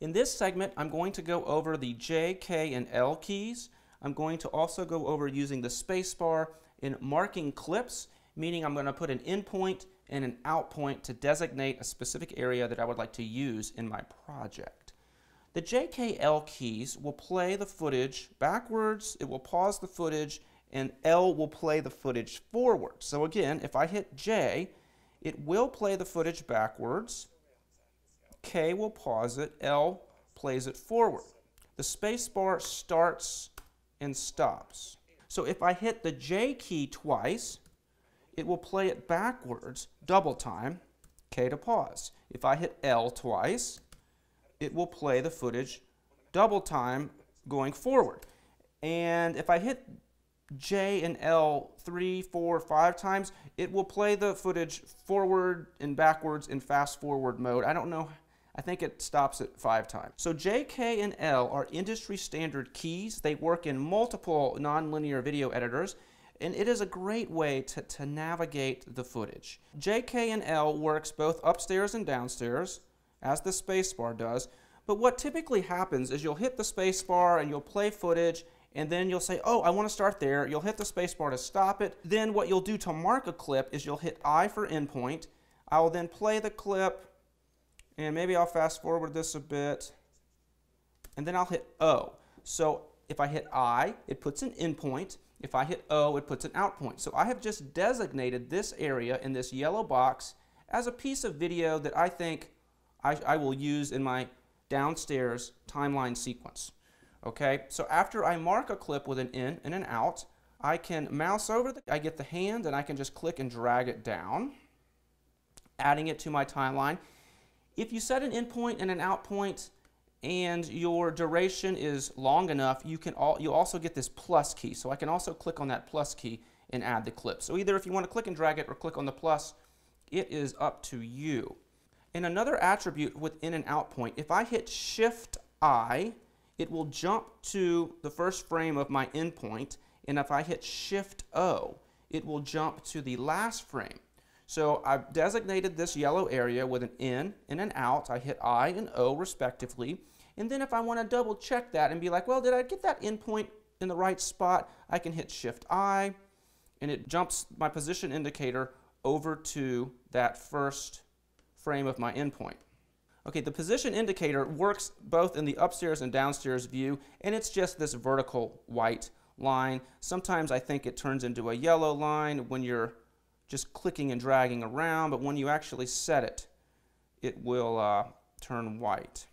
In this segment, I'm going to go over the J, K, and L keys. I'm going to also go over using the spacebar in marking clips, meaning I'm going to put an in point and an out point to designate a specific area that I would like to use in my project. The JKL keys will play the footage backwards, it will pause the footage, and L will play the footage forward. So again, if I hit J, it will play the footage backwards, K will pause it, L plays it forward. The spacebar starts and stops. So if I hit the J key twice, it will play it backwards, double time, K to pause. If I hit L twice, it will play the footage double time going forward. And if I hit J and L three, four, five times, it will play the footage forward and backwards in fast forward mode. I don't know I think it stops at five times. So J, K, and L are industry standard keys. They work in multiple nonlinear video editors and it is a great way to, to navigate the footage. J, K, and L works both upstairs and downstairs, as the spacebar does, but what typically happens is you'll hit the spacebar and you'll play footage and then you'll say, oh, I want to start there. You'll hit the spacebar to stop it. Then what you'll do to mark a clip is you'll hit I for endpoint. I will then play the clip, and maybe I'll fast forward this a bit. And then I'll hit O. So if I hit I, it puts an endpoint. If I hit O, it puts an out point. So I have just designated this area in this yellow box as a piece of video that I think I, I will use in my downstairs timeline sequence. Okay, so after I mark a clip with an in and an out, I can mouse over, the, I get the hand and I can just click and drag it down, adding it to my timeline if you set an endpoint and an outpoint and your duration is long enough, you can all, you also get this plus key. So I can also click on that plus key and add the clip. So either if you want to click and drag it or click on the plus, it is up to you. And another attribute within an out point, if I hit Shift I, it will jump to the first frame of my endpoint, and if I hit Shift O, it will jump to the last frame. So I've designated this yellow area with an in and an out. I hit I and O respectively. And then if I want to double check that and be like, well, did I get that endpoint in the right spot? I can hit Shift I and it jumps my position indicator over to that first frame of my endpoint. Okay, the position indicator works both in the upstairs and downstairs view, and it's just this vertical white line. Sometimes I think it turns into a yellow line when you're just clicking and dragging around, but when you actually set it, it will uh, turn white.